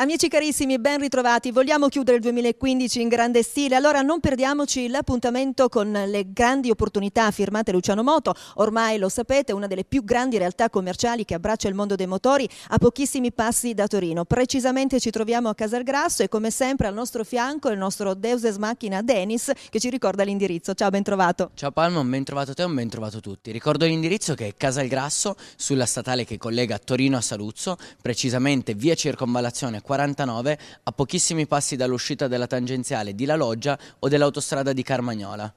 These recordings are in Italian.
Amici carissimi, ben ritrovati. Vogliamo chiudere il 2015 in grande stile, allora non perdiamoci l'appuntamento con le grandi opportunità firmate Luciano Moto. Ormai lo sapete, una delle più grandi realtà commerciali che abbraccia il mondo dei motori a pochissimi passi da Torino. Precisamente ci troviamo a Casalgrasso e come sempre al nostro fianco il nostro Deus es Machina Denis che ci ricorda l'indirizzo. Ciao, ben trovato. Ciao Palmo, ben trovato te, ben trovato tutti. Ricordo l'indirizzo che è Casalgrasso sulla statale che collega Torino a Saluzzo, precisamente via Circonvallazione 49 a pochissimi passi dall'uscita della tangenziale di La Loggia o dell'autostrada di Carmagnola.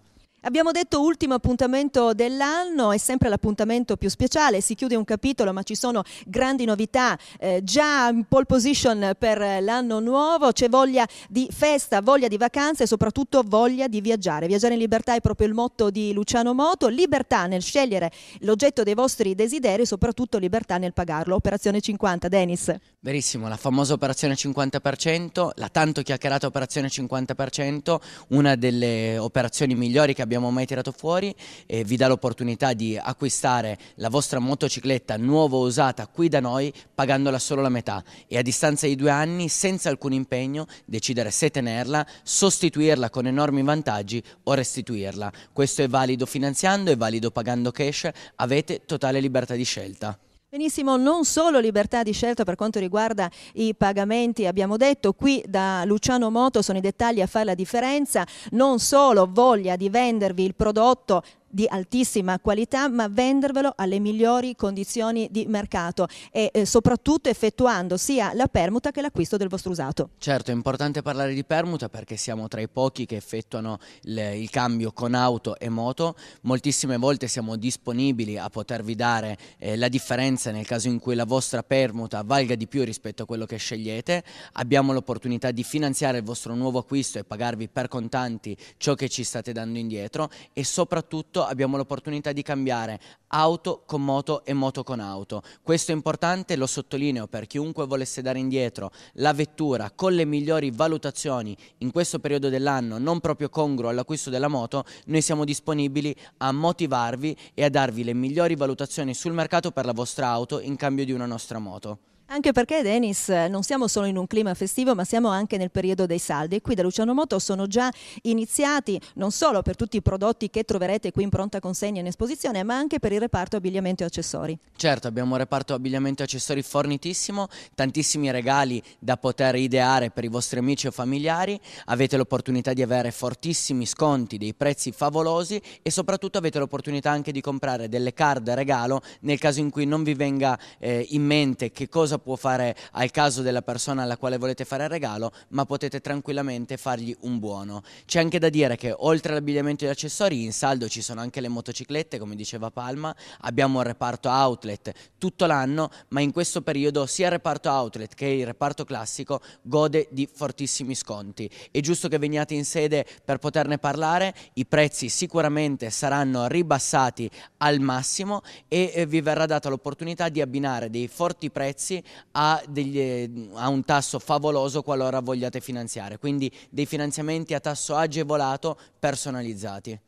Abbiamo detto ultimo appuntamento dell'anno, è sempre l'appuntamento più speciale, si chiude un capitolo ma ci sono grandi novità, eh, già in pole position per l'anno nuovo, c'è voglia di festa, voglia di vacanze e soprattutto voglia di viaggiare. Viaggiare in libertà è proprio il motto di Luciano Moto, libertà nel scegliere l'oggetto dei vostri desideri, e soprattutto libertà nel pagarlo. Operazione 50, Denis. Verissimo, la famosa operazione 50%, la tanto chiacchierata operazione 50%, una delle operazioni migliori che abbiamo abbiamo mai tirato fuori e vi dà l'opportunità di acquistare la vostra motocicletta nuova usata qui da noi pagandola solo la metà e a distanza di due anni senza alcun impegno decidere se tenerla, sostituirla con enormi vantaggi o restituirla. Questo è valido finanziando, è valido pagando cash, avete totale libertà di scelta. Benissimo, non solo libertà di scelta per quanto riguarda i pagamenti, abbiamo detto qui da Luciano Moto sono i dettagli a fare la differenza, non solo voglia di vendervi il prodotto di altissima qualità ma vendervelo alle migliori condizioni di mercato e eh, soprattutto effettuando sia la permuta che l'acquisto del vostro usato. Certo, è importante parlare di permuta perché siamo tra i pochi che effettuano il, il cambio con auto e moto, moltissime volte siamo disponibili a potervi dare eh, la differenza nel caso in cui la vostra permuta valga di più rispetto a quello che scegliete, abbiamo l'opportunità di finanziare il vostro nuovo acquisto e pagarvi per contanti ciò che ci state dando indietro e soprattutto abbiamo l'opportunità di cambiare auto con moto e moto con auto. Questo è importante, lo sottolineo per chiunque volesse dare indietro la vettura con le migliori valutazioni in questo periodo dell'anno non proprio congruo all'acquisto della moto, noi siamo disponibili a motivarvi e a darvi le migliori valutazioni sul mercato per la vostra auto in cambio di una nostra moto. Anche perché, Dennis, non siamo solo in un clima festivo, ma siamo anche nel periodo dei saldi. E qui da Luciano Moto sono già iniziati non solo per tutti i prodotti che troverete qui in pronta consegna in esposizione, ma anche per il reparto abbigliamento e accessori. Certo, abbiamo un reparto abbigliamento e accessori fornitissimo, tantissimi regali da poter ideare per i vostri amici o familiari. Avete l'opportunità di avere fortissimi sconti, dei prezzi favolosi e soprattutto avete l'opportunità anche di comprare delle card regalo nel caso in cui non vi venga eh, in mente che cosa può fare al caso della persona alla quale volete fare il regalo, ma potete tranquillamente fargli un buono. C'è anche da dire che oltre all'abbigliamento e agli accessori, in saldo ci sono anche le motociclette, come diceva Palma, abbiamo un reparto outlet tutto l'anno, ma in questo periodo sia il reparto outlet che il reparto classico gode di fortissimi sconti. È giusto che veniate in sede per poterne parlare, i prezzi sicuramente saranno ribassati al massimo e eh, vi verrà data l'opportunità di abbinare dei forti prezzi a, degli, a un tasso favoloso qualora vogliate finanziare, quindi dei finanziamenti a tasso agevolato personalizzati.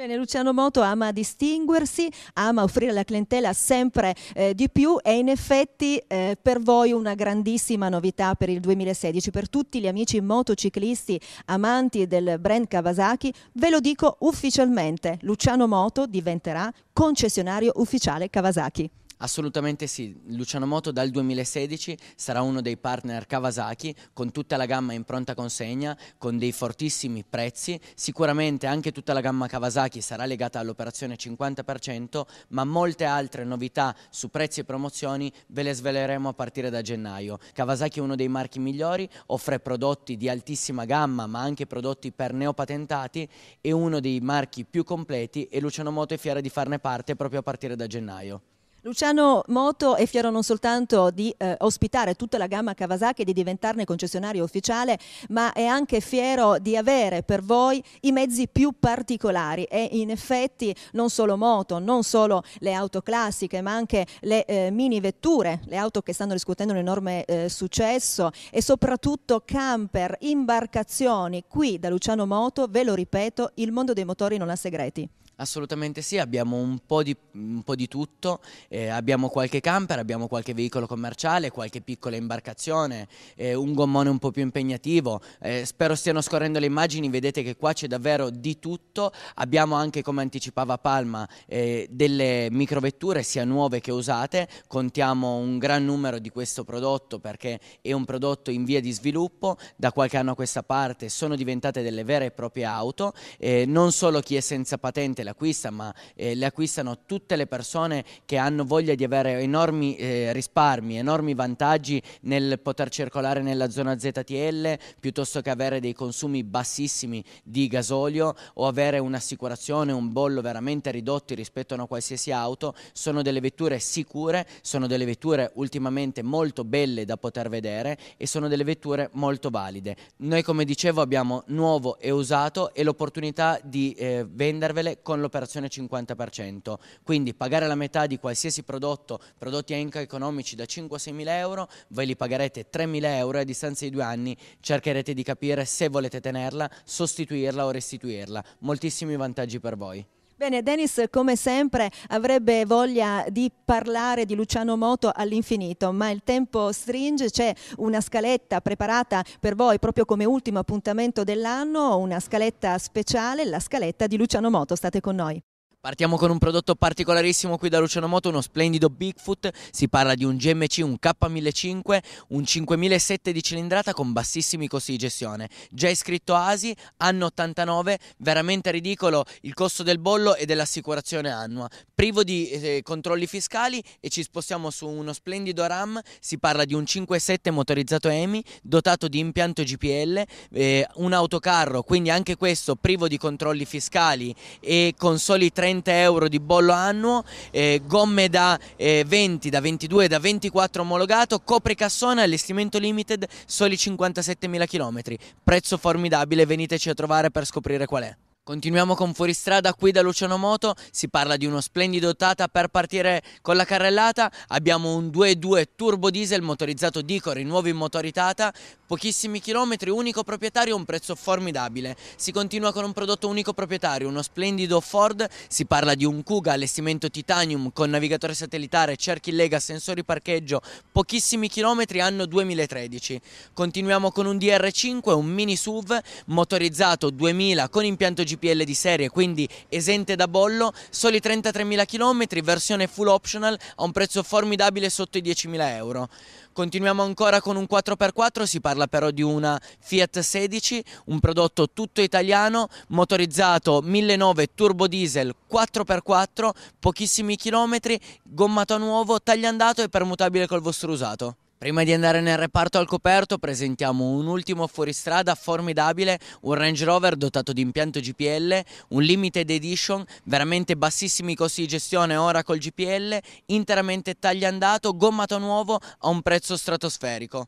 Bene, Luciano Moto ama distinguersi, ama offrire alla clientela sempre eh, di più e in effetti eh, per voi una grandissima novità per il 2016, per tutti gli amici motociclisti amanti del brand Kawasaki, ve lo dico ufficialmente, Luciano Moto diventerà concessionario ufficiale Kawasaki. Assolutamente sì, Luciano Moto dal 2016 sarà uno dei partner Kawasaki con tutta la gamma in pronta consegna, con dei fortissimi prezzi, sicuramente anche tutta la gamma Kawasaki sarà legata all'operazione 50%, ma molte altre novità su prezzi e promozioni ve le sveleremo a partire da gennaio. Kawasaki è uno dei marchi migliori, offre prodotti di altissima gamma ma anche prodotti per neopatentati, è uno dei marchi più completi e Luciano Moto è fiera di farne parte proprio a partire da gennaio. Luciano Moto è fiero non soltanto di eh, ospitare tutta la gamma Kawasaki e di diventarne concessionario ufficiale, ma è anche fiero di avere per voi i mezzi più particolari e in effetti non solo moto, non solo le auto classiche, ma anche le eh, mini vetture, le auto che stanno riscuotendo un enorme eh, successo e soprattutto camper, imbarcazioni. Qui da Luciano Moto, ve lo ripeto, il mondo dei motori non ha segreti. Assolutamente sì, abbiamo un po' di, un po di tutto, eh, abbiamo qualche camper, abbiamo qualche veicolo commerciale, qualche piccola imbarcazione, eh, un gommone un po' più impegnativo, eh, spero stiano scorrendo le immagini, vedete che qua c'è davvero di tutto, abbiamo anche come anticipava Palma eh, delle microvetture sia nuove che usate, contiamo un gran numero di questo prodotto perché è un prodotto in via di sviluppo, da qualche anno a questa parte sono diventate delle vere e proprie auto, eh, non solo chi è senza patente l'acquista, ma eh, le acquistano tutte le persone che hanno voglia di avere enormi eh, risparmi, enormi vantaggi nel poter circolare nella zona ZTL piuttosto che avere dei consumi bassissimi di gasolio o avere un'assicurazione, un bollo veramente ridotti rispetto a una qualsiasi auto. Sono delle vetture sicure, sono delle vetture ultimamente molto belle da poter vedere e sono delle vetture molto valide. Noi come dicevo abbiamo nuovo e usato e l'opportunità di eh, vendervele con con l'operazione 50%, quindi pagare la metà di qualsiasi prodotto, prodotti a economici da 5 a 6 mila euro, voi li pagherete 3 mila euro e a distanza di due anni cercherete di capire se volete tenerla, sostituirla o restituirla, moltissimi vantaggi per voi. Bene, Dennis come sempre avrebbe voglia di parlare di Luciano Moto all'infinito, ma il tempo stringe, c'è una scaletta preparata per voi proprio come ultimo appuntamento dell'anno, una scaletta speciale, la scaletta di Luciano Moto, state con noi. Partiamo con un prodotto particolarissimo qui da Luciano Moto, uno splendido Bigfoot, si parla di un GMC, un K1005, un 5007 di cilindrata con bassissimi costi di gestione, già iscritto ASI, anno 89, veramente ridicolo il costo del bollo e dell'assicurazione annua, privo di eh, controlli fiscali e ci spostiamo su uno splendido RAM, si parla di un 57 motorizzato EMI, dotato di impianto GPL, eh, un autocarro, quindi anche questo privo di controlli fiscali e con soli 30 30 euro di bollo annuo, eh, gomme da eh, 20, da 22, da 24 omologato, copre cassone, allestimento limited, soli 57.000 km. Prezzo formidabile, veniteci a trovare per scoprire qual è. Continuiamo con Fuoristrada, qui da Luciano Moto, si parla di uno splendido Tata per partire con la carrellata, abbiamo un 2.2 turbo diesel motorizzato Dicor, i nuovi motori Tata, pochissimi chilometri, unico proprietario, un prezzo formidabile. Si continua con un prodotto unico proprietario, uno splendido Ford, si parla di un Kuga, allestimento titanium con navigatore satellitare, cerchi lega, sensori parcheggio, pochissimi chilometri, anno 2013. Continuiamo con un DR5, un mini SUV motorizzato 2000 con impianto GPS GPL di serie, quindi esente da bollo, soli 33.000 km, versione full optional a un prezzo formidabile sotto i 10.000 euro. Continuiamo ancora con un 4x4, si parla però di una Fiat 16, un prodotto tutto italiano, motorizzato 1.9 turbo diesel 4x4, pochissimi chilometri, gommato a nuovo, tagliandato e permutabile col vostro usato. Prima di andare nel reparto al coperto presentiamo un ultimo fuoristrada formidabile, un Range Rover dotato di impianto GPL, un limited edition, veramente bassissimi costi di gestione ora col GPL, interamente tagliandato, gommato nuovo a un prezzo stratosferico.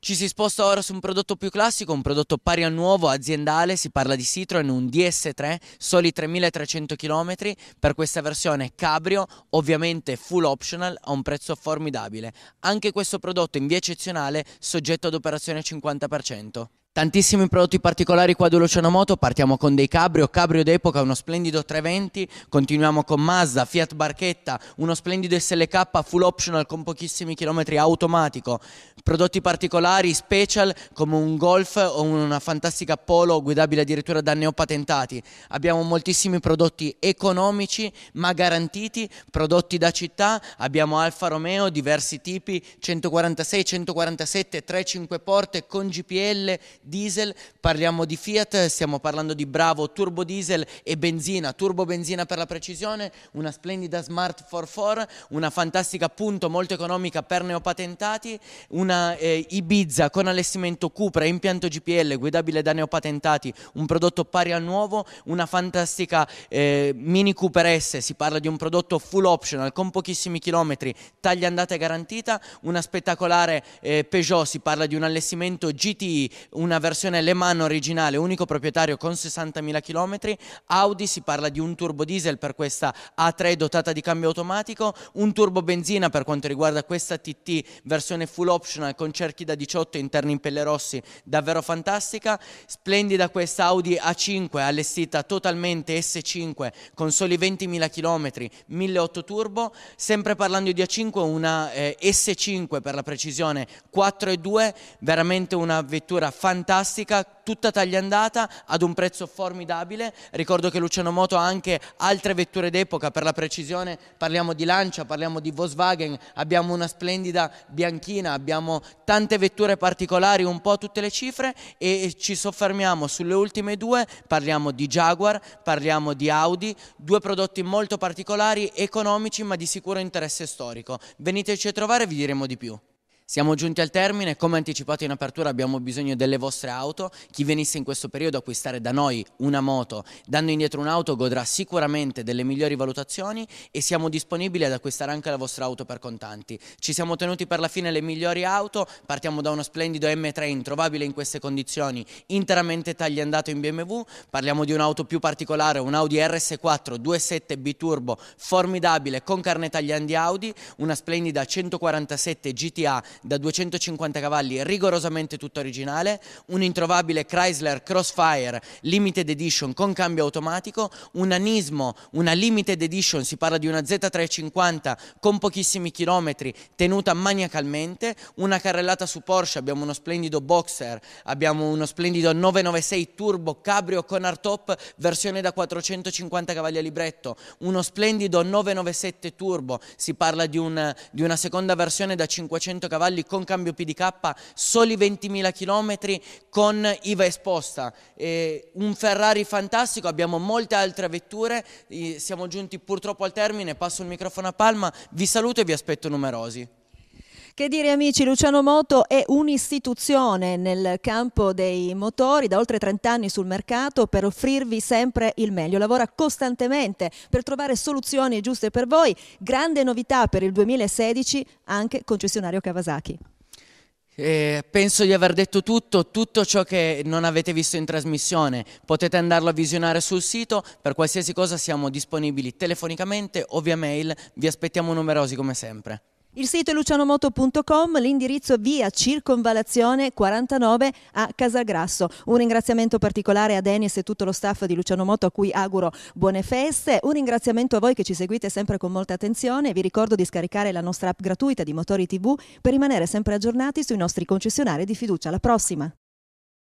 Ci si sposta ora su un prodotto più classico, un prodotto pari al nuovo, aziendale, si parla di Citroen, un DS3, soli 3300 km, per questa versione cabrio, ovviamente full optional, a un prezzo formidabile. Anche questo prodotto in via eccezionale, soggetto ad operazione 50%. Tantissimi prodotti particolari qua dell'Oceano Moto, partiamo con dei cabrio, cabrio d'epoca, uno splendido 320, continuiamo con Mazda, Fiat Barchetta, uno splendido SLK full optional con pochissimi chilometri automatico, prodotti particolari, special come un Golf o una fantastica Polo guidabile addirittura da neopatentati. Abbiamo moltissimi prodotti economici ma garantiti, prodotti da città, abbiamo Alfa Romeo, diversi tipi, 146, 147, 3 5 porte con GPL diesel, parliamo di Fiat, stiamo parlando di Bravo turbo diesel e benzina, turbo benzina per la precisione, una splendida Smart 44, una fantastica appunto molto economica per neopatentati, una eh, Ibiza con allestimento Cupra, impianto GPL guidabile da neopatentati, un prodotto pari al nuovo, una fantastica eh, Mini Cooper S, si parla di un prodotto full optional con pochissimi chilometri, taglia andata garantita, una spettacolare eh, Peugeot, si parla di un allestimento GTI, una una versione Le Mans originale, unico proprietario con 60.000 km, Audi si parla di un turbo diesel per questa A3 dotata di cambio automatico, un turbo benzina per quanto riguarda questa TT versione full optional con cerchi da 18 interni in pelle rossi, davvero fantastica, splendida questa Audi A5 allestita totalmente S5 con soli 20.000 km, 1.8 turbo, sempre parlando di A5 una eh, S5 per la precisione 4.2, veramente una vettura fantastica fantastica, tutta tagliandata ad un prezzo formidabile. Ricordo che Luciano Moto ha anche altre vetture d'epoca, per la precisione parliamo di Lancia, parliamo di Volkswagen, abbiamo una splendida bianchina, abbiamo tante vetture particolari, un po' tutte le cifre e ci soffermiamo sulle ultime due, parliamo di Jaguar, parliamo di Audi, due prodotti molto particolari, economici ma di sicuro interesse storico. Veniteci a trovare e vi diremo di più. Siamo giunti al termine, come anticipato in apertura abbiamo bisogno delle vostre auto, chi venisse in questo periodo a acquistare da noi una moto dando indietro un'auto godrà sicuramente delle migliori valutazioni e siamo disponibili ad acquistare anche la vostra auto per contanti. Ci siamo tenuti per la fine le migliori auto, partiamo da uno splendido M3 introvabile in queste condizioni, interamente tagliandato in BMW, parliamo di un'auto più particolare, un Audi RS4 2.7 biturbo formidabile con carne tagliandi Audi, una splendida 147 GTA da 250 cavalli rigorosamente tutto originale, un introvabile Chrysler Crossfire Limited Edition con cambio automatico, un anismo, una Limited Edition, si parla di una Z350 con pochissimi chilometri tenuta maniacalmente, una carrellata su Porsche, abbiamo uno splendido Boxer, abbiamo uno splendido 996 Turbo Cabrio con hardtop versione da 450 cavalli a libretto, uno splendido 997 Turbo, si parla di, un, di una seconda versione da 500 cavalli cavalli con cambio PDK, soli 20.000 km con IVA esposta, eh, un Ferrari fantastico, abbiamo molte altre vetture, eh, siamo giunti purtroppo al termine, passo il microfono a Palma, vi saluto e vi aspetto numerosi. Che dire amici, Luciano Moto è un'istituzione nel campo dei motori, da oltre 30 anni sul mercato per offrirvi sempre il meglio. Lavora costantemente per trovare soluzioni giuste per voi. Grande novità per il 2016 anche concessionario Kawasaki. Eh, penso di aver detto tutto, tutto ciò che non avete visto in trasmissione potete andarlo a visionare sul sito, per qualsiasi cosa siamo disponibili telefonicamente o via mail, vi aspettiamo numerosi come sempre. Il sito è lucianomoto.com, l'indirizzo via Circonvalazione 49 a Casagrasso. Un ringraziamento particolare a Denis e tutto lo staff di Luciano Moto a cui auguro buone feste. Un ringraziamento a voi che ci seguite sempre con molta attenzione. Vi ricordo di scaricare la nostra app gratuita di Motori TV per rimanere sempre aggiornati sui nostri concessionari di fiducia. Alla prossima!